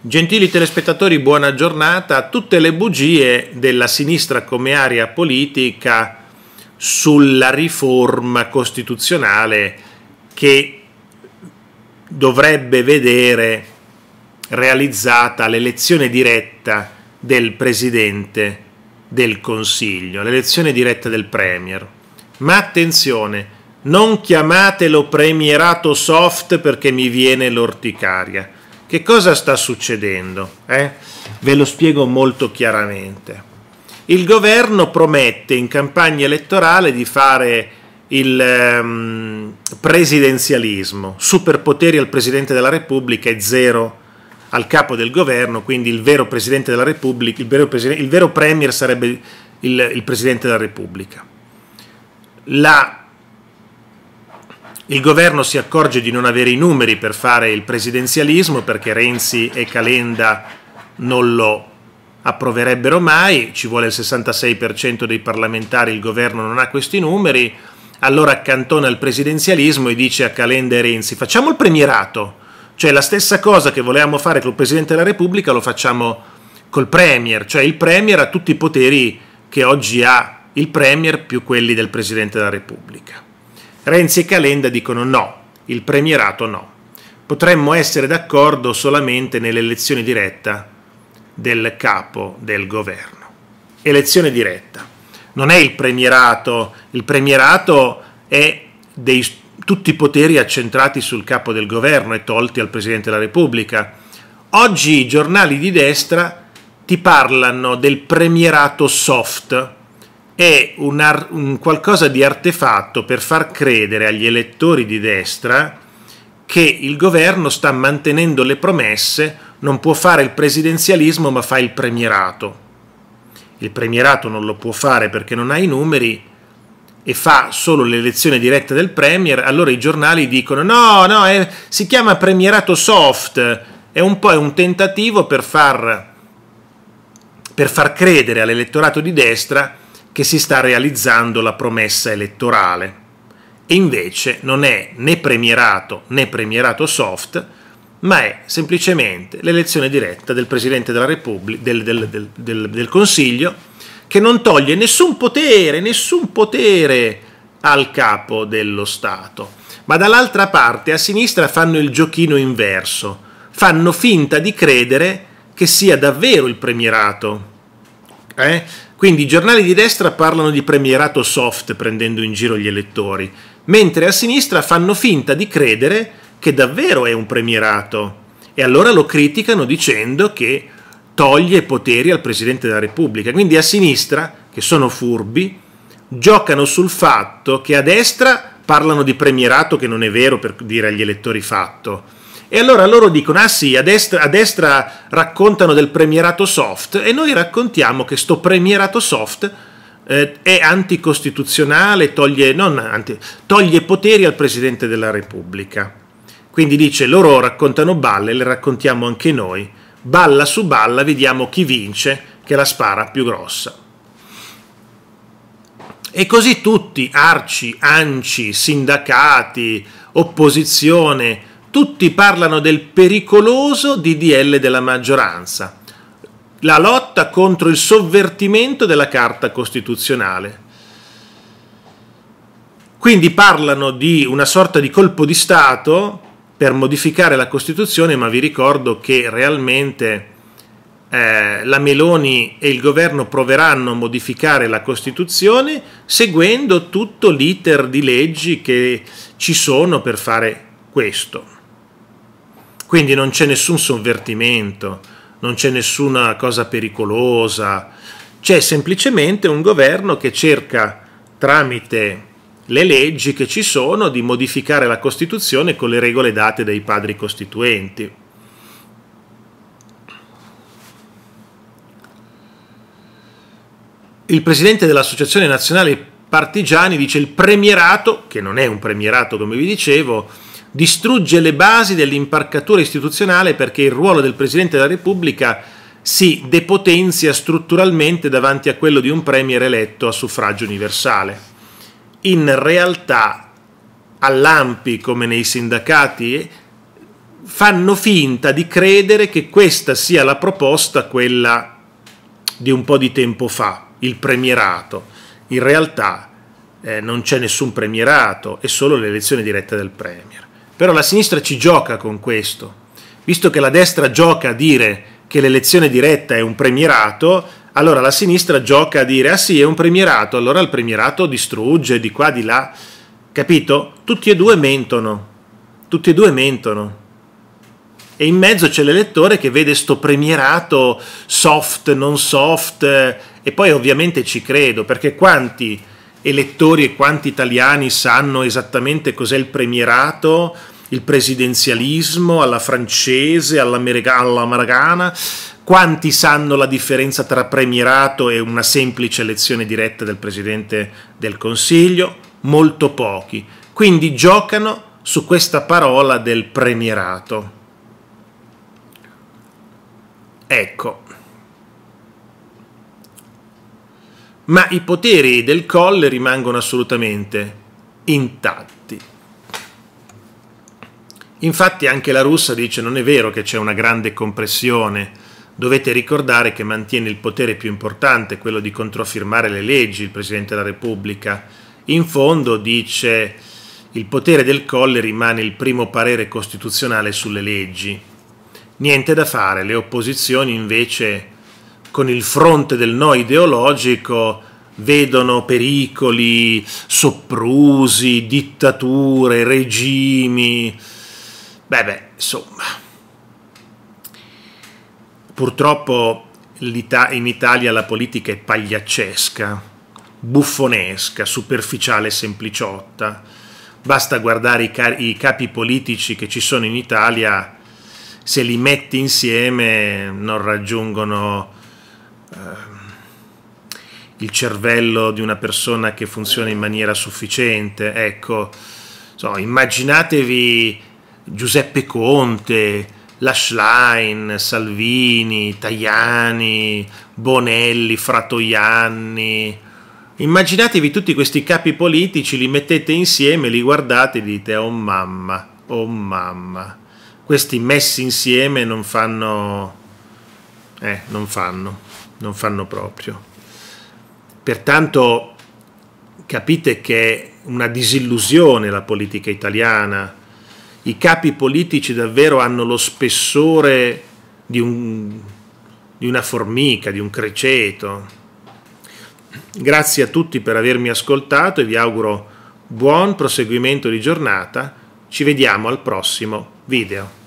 Gentili telespettatori, buona giornata. Tutte le bugie della sinistra come area politica sulla riforma costituzionale che dovrebbe vedere realizzata l'elezione diretta del Presidente del Consiglio, l'elezione diretta del Premier. Ma attenzione, non chiamatelo premierato soft perché mi viene l'orticaria che cosa sta succedendo? Eh? Ve lo spiego molto chiaramente. Il governo promette in campagna elettorale di fare il um, presidenzialismo, superpoteri al Presidente della Repubblica e zero al capo del governo, quindi il vero Presidente della Repubblica, il vero, il vero Premier sarebbe il, il Presidente della Repubblica. La il governo si accorge di non avere i numeri per fare il presidenzialismo perché Renzi e Calenda non lo approverebbero mai, ci vuole il 66% dei parlamentari, il governo non ha questi numeri, allora accantona il presidenzialismo e dice a Calenda e Renzi facciamo il premierato, cioè la stessa cosa che volevamo fare col Presidente della Repubblica lo facciamo col Premier, cioè il Premier ha tutti i poteri che oggi ha il Premier più quelli del Presidente della Repubblica. Renzi e Calenda dicono no, il premierato no. Potremmo essere d'accordo solamente nell'elezione diretta del capo del governo. Elezione diretta. Non è il premierato, il premierato è dei, tutti i poteri accentrati sul capo del governo e tolti al Presidente della Repubblica. Oggi i giornali di destra ti parlano del premierato soft, è un, un qualcosa di artefatto per far credere agli elettori di destra che il governo sta mantenendo le promesse, non può fare il presidenzialismo ma fa il premierato. Il premierato non lo può fare perché non ha i numeri e fa solo l'elezione diretta del premier, allora i giornali dicono no, no, è, si chiama premierato soft, è un po' un tentativo per far, per far credere all'elettorato di destra che si sta realizzando la promessa elettorale e invece non è né premierato né premierato soft, ma è semplicemente l'elezione diretta del Presidente della Repubblica, del, del, del, del, Consiglio, che non toglie nessun potere, nessun potere al capo dello Stato. Ma dall'altra parte, a sinistra, fanno il giochino inverso, fanno finta di credere che sia davvero il premierato. Eh? Quindi i giornali di destra parlano di premierato soft prendendo in giro gli elettori, mentre a sinistra fanno finta di credere che davvero è un premierato e allora lo criticano dicendo che toglie poteri al Presidente della Repubblica. Quindi a sinistra, che sono furbi, giocano sul fatto che a destra parlano di premierato che non è vero per dire agli elettori fatto e allora loro dicono, ah sì, a destra, a destra raccontano del premierato soft e noi raccontiamo che sto premierato soft eh, è anticostituzionale, toglie, anti, toglie poteri al Presidente della Repubblica. Quindi dice, loro raccontano balle, le raccontiamo anche noi, balla su balla, vediamo chi vince, che la spara più grossa. E così tutti, arci, anci, sindacati, opposizione, tutti parlano del pericoloso DDL della maggioranza, la lotta contro il sovvertimento della Carta Costituzionale. Quindi parlano di una sorta di colpo di Stato per modificare la Costituzione, ma vi ricordo che realmente eh, la Meloni e il governo proveranno a modificare la Costituzione seguendo tutto l'iter di leggi che ci sono per fare questo. Quindi non c'è nessun sovvertimento, non c'è nessuna cosa pericolosa, c'è semplicemente un governo che cerca tramite le leggi che ci sono di modificare la Costituzione con le regole date dai padri costituenti. Il presidente dell'Associazione Nazionale Partigiani dice il premierato, che non è un premierato come vi dicevo, distrugge le basi dell'imparcatura istituzionale perché il ruolo del Presidente della Repubblica si depotenzia strutturalmente davanti a quello di un Premier eletto a suffragio universale. In realtà all'AMPI, come nei sindacati, fanno finta di credere che questa sia la proposta, quella di un po' di tempo fa, il premierato. In realtà eh, non c'è nessun premierato, è solo l'elezione diretta del Premier. Però la sinistra ci gioca con questo. Visto che la destra gioca a dire che l'elezione diretta è un premierato, allora la sinistra gioca a dire ah sì è un premierato, allora il premierato distrugge di qua di là, capito? Tutti e due mentono, tutti e due mentono. E in mezzo c'è l'elettore che vede sto premierato soft, non soft, eh, e poi ovviamente ci credo, perché quanti elettori e quanti italiani sanno esattamente cos'è il premierato, il presidenzialismo alla francese, alla maragana, quanti sanno la differenza tra premierato e una semplice elezione diretta del Presidente del Consiglio? Molto pochi. Quindi giocano su questa parola del premierato. Ecco, ma i poteri del colle rimangono assolutamente intatti. Infatti anche la russa dice non è vero che c'è una grande compressione, dovete ricordare che mantiene il potere più importante, quello di controfirmare le leggi, il Presidente della Repubblica. In fondo dice il potere del colle rimane il primo parere costituzionale sulle leggi. Niente da fare, le opposizioni invece con il fronte del no ideologico vedono pericoli, sopprusi, dittature, regimi. Beh, beh, insomma. Purtroppo in Italia la politica è pagliaccesca, buffonesca, superficiale e sempliciotta. Basta guardare i, ca- i capi politici che ci sono in Italia, se li metti insieme non raggiungono Ehm, il cervello di una persona che funziona in maniera sufficiente. Ecco, so, immaginatevi Giuseppe Conte, Lashline, Salvini, Tajani, Bonelli, Fratoianni. Immaginatevi tutti questi capi politici, li mettete insieme, li guardate e dite oh mamma, oh mamma. Questi messi insieme non fanno... Eh, non fanno non fanno proprio. Pertanto capite che è una disillusione la politica italiana, i capi politici davvero hanno lo spessore di, un, di una formica, di un creceto. Grazie a tutti per avermi ascoltato e vi auguro buon proseguimento di giornata. Ci vediamo al prossimo video.